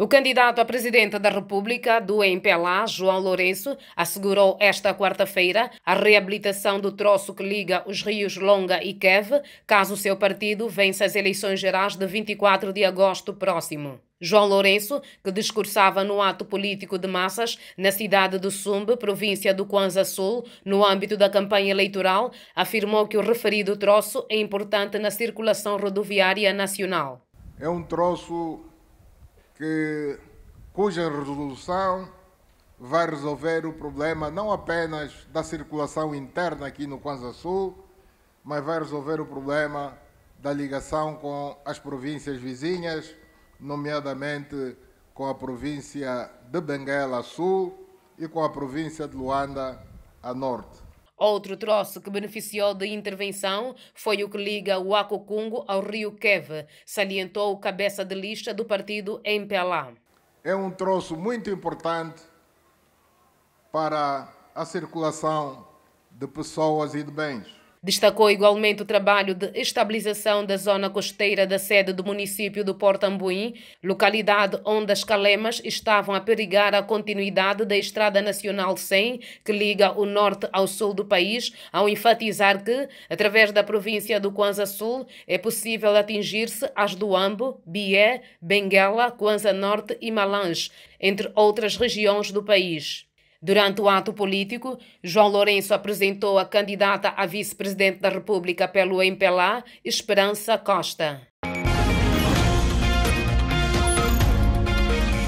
O candidato a presidente da República do MPLA, João Lourenço, assegurou esta quarta-feira a reabilitação do troço que liga os rios Longa e Kev, caso seu partido vença as eleições gerais de 24 de agosto próximo. João Lourenço, que discursava no ato político de massas na cidade do Sumbe, província do Kwanza Sul, no âmbito da campanha eleitoral, afirmou que o referido troço é importante na circulação rodoviária nacional. É um troço que, cuja resolução vai resolver o problema não apenas da circulação interna aqui no Kwanza Sul, mas vai resolver o problema da ligação com as províncias vizinhas, nomeadamente com a província de Benguela Sul e com a província de Luanda a Norte. Outro troço que beneficiou da intervenção foi o que liga o Acocungo ao rio Keve, salientou o cabeça de lista do partido em Pelá. É um troço muito importante para a circulação de pessoas e de bens Destacou igualmente o trabalho de estabilização da zona costeira da sede do município do Porto Ambuim, localidade onde as calemas estavam a perigar a continuidade da Estrada Nacional 100, que liga o norte ao sul do país, ao enfatizar que, através da província do Kwanza Sul, é possível atingir-se as do Ambo, Bié, Benguela, Kwanza Norte e Malange, entre outras regiões do país. Durante o ato político, João Lourenço apresentou a candidata a vice-presidente da República pelo MPLA, Esperança Costa.